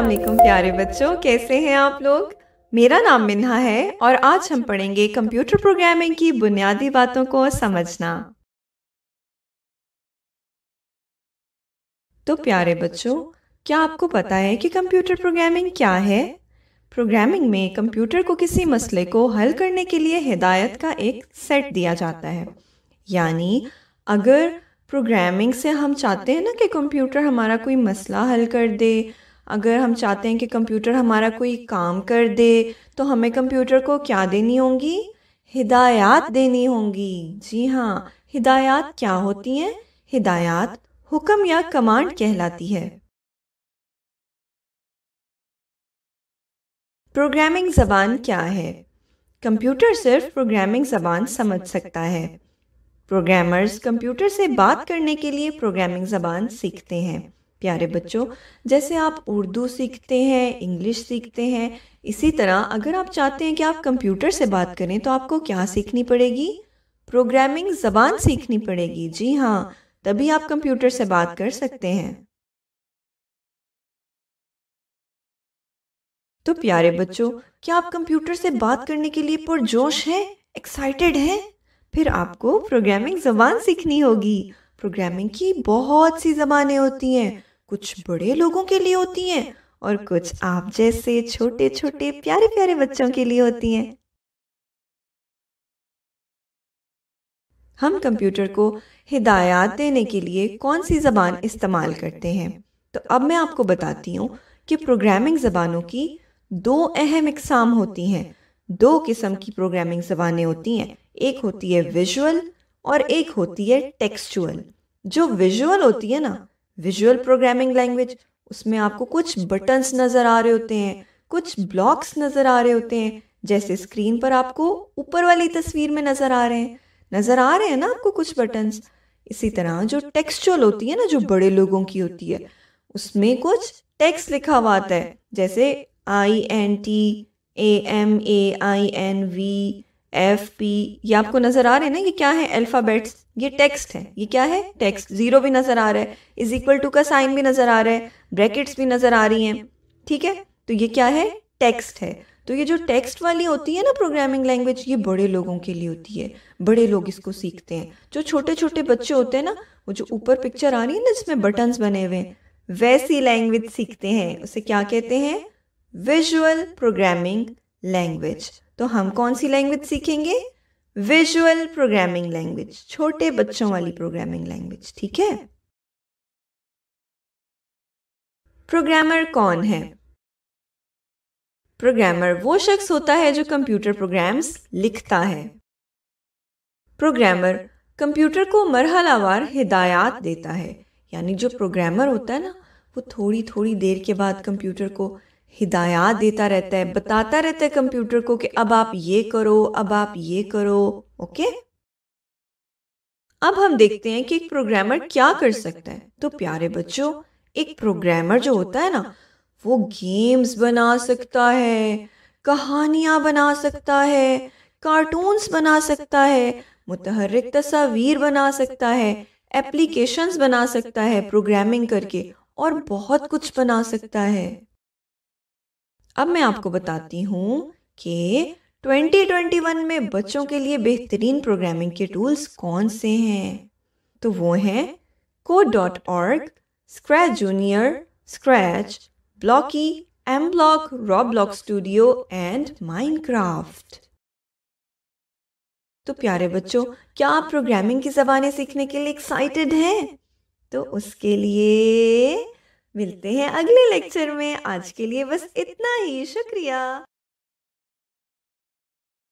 अस्सलाम वालेकुम प्यारे बच्चों कैसे हैं आप लोग मेरा नाम मिन्हा है और आज हम पढ़ेंगे कंप्यूटर प्रोग्रामिंग की बुनियादी बातों को समझना तो प्यारे बच्चों क्या आपको पता है कि कंप्यूटर प्रोग्रामिंग क्या है प्रोग्रामिंग में कंप्यूटर को किसी मसले को हल करने के लिए हिदायत का एक सेट दिया जाता है यानी अगर प्रोग्रामिंग से हम चाहते हैं ना कि कंप्यूटर हमारा कोई मसला हल कर दे अगर हम चाहते हैं कि कंप्यूटर हमारा कोई काम कर दे तो हमें कंप्यूटर को क्या देनी होगी हिदायत देनी होंगी जी हाँ हिदायत क्या होती हैं हिदायत हुक्म या कमांड कहलाती है प्रोग्रामिंग जबान क्या है कंप्यूटर सिर्फ प्रोग्रामिंग जबान समझ सकता है प्रोग्रामर्स कंप्यूटर से बात करने के लिए प्रोग्रामिंग जबान सीखते हैं प्यारे बच्चों जैसे आप उर्दू सीखते हैं इंग्लिश सीखते हैं इसी तरह अगर आप चाहते हैं कि आप कंप्यूटर से बात करें तो आपको क्या सीखनी पड़ेगी प्रोग्रामिंग जबान सीखनी पड़ेगी जी हाँ, हाँ तभी आप कंप्यूटर से बात कर सकते हैं तो, तो प्यारे बच्चों क्या आप कंप्यूटर से बात करने के लिए पुरजोश हैं एक्साइटेड हैं फिर आपको प्रोग्रामिंग जबान सीखनी होगी प्रोग्रामिंग की बहुत सी जबानें होती हैं कुछ बड़े लोगों के लिए होती हैं और कुछ आप जैसे छोटे छोटे प्यारे प्यारे बच्चों के लिए होती हैं हम कंप्यूटर को हिदायत देने के लिए कौन सी ज़बान इस्तेमाल करते हैं तो अब मैं आपको बताती हूँ कि प्रोग्रामिंग ज़बानों की दो अहम इकसाम होती हैं दो किस्म की प्रोग्रामिंग ज़बानें होती हैं एक होती है विजुअल और एक होती है टेक्सचुअल जो विजुअल होती है ना विजुअल प्रोग्रामिंग लैंग्वेज उसमें आपको कुछ बटन्स नज़र आ रहे होते हैं कुछ ब्लॉक्स नज़र आ रहे होते हैं जैसे स्क्रीन पर आपको ऊपर वाली तस्वीर में नज़र आ रहे हैं नज़र आ रहे हैं ना आपको कुछ बटन्स इसी तरह जो टेक्सचुअल होती है ना जो बड़े लोगों की होती है उसमें कुछ टेक्स लिखा हुआ आता है जैसे I N T A M A I N V F P ये आपको नजर आ रहे हैं ना ये क्या है अल्फाबेट्स ये टेक्स्ट है ये क्या है टेक्स्ट जीरो भी नजर आ रहा है इज इक्वल टू का साइन भी नजर आ रहा है ब्रैकेट्स भी नजर आ रही हैं ठीक है तो ये क्या है टेक्स्ट है तो ये जो टेक्स्ट वाली होती है ना प्रोग्रामिंग लैंग्वेज ये बड़े लोगों के लिए होती है बड़े लोग इसको सीखते हैं जो छोटे छोटे बच्चे होते हैं ना वो जो ऊपर पिक्चर आ रही है ना जिसमें बटन बने हुए हैं वैसी लैंग्वेज सीखते हैं उसे क्या कहते हैं विजुअल प्रोग्रामिंग लैंग्वेज तो हम कौन सी लैंग्वेज सीखेंगे विजुअल प्रोग्रामिंग लैंग्वेज छोटे बच्चों वाली प्रोग्रामिंग लैंग्वेज ठीक है प्रोग्रामर कौन है प्रोग्रामर वो शख्स होता है जो कंप्यूटर प्रोग्राम्स लिखता है प्रोग्रामर कंप्यूटर को मरहलावार हिदायत देता है यानी जो प्रोग्रामर होता है ना वो थोड़ी थोड़ी देर के बाद कंप्यूटर को हिदायत देता रहता है बताता रहता है कंप्यूटर को कि अब आप ये करो अब आप ये करो ओके अब हम देखते हैं कि एक प्रोग्रामर क्या कर सकता है तो प्यारे बच्चों एक प्रोग्रामर जो होता है ना वो गेम्स बना सकता है कहानियां बना सकता है कार्टून्स बना सकता है मुतहरक तस्वीर बना सकता है एप्लीकेशंस बना सकता है प्रोग्रामिंग करके और बहुत कुछ बना सकता है अब मैं आपको बताती हूँ कि 2021 में बच्चों के लिए बेहतरीन प्रोग्रामिंग के टूल्स कौन से हैं तो वो हैं code dot org Scratch Junior Scratch Blockly mBlock raw block studio and Minecraft तो प्यारे बच्चों क्या आप प्रोग्रामिंग की जबानें सीखने के लिए एक्साइटेड हैं तो, तो उसके लिए मिलते हैं अगले लेक्चर में आज के लिए बस इतना ही शुक्रिया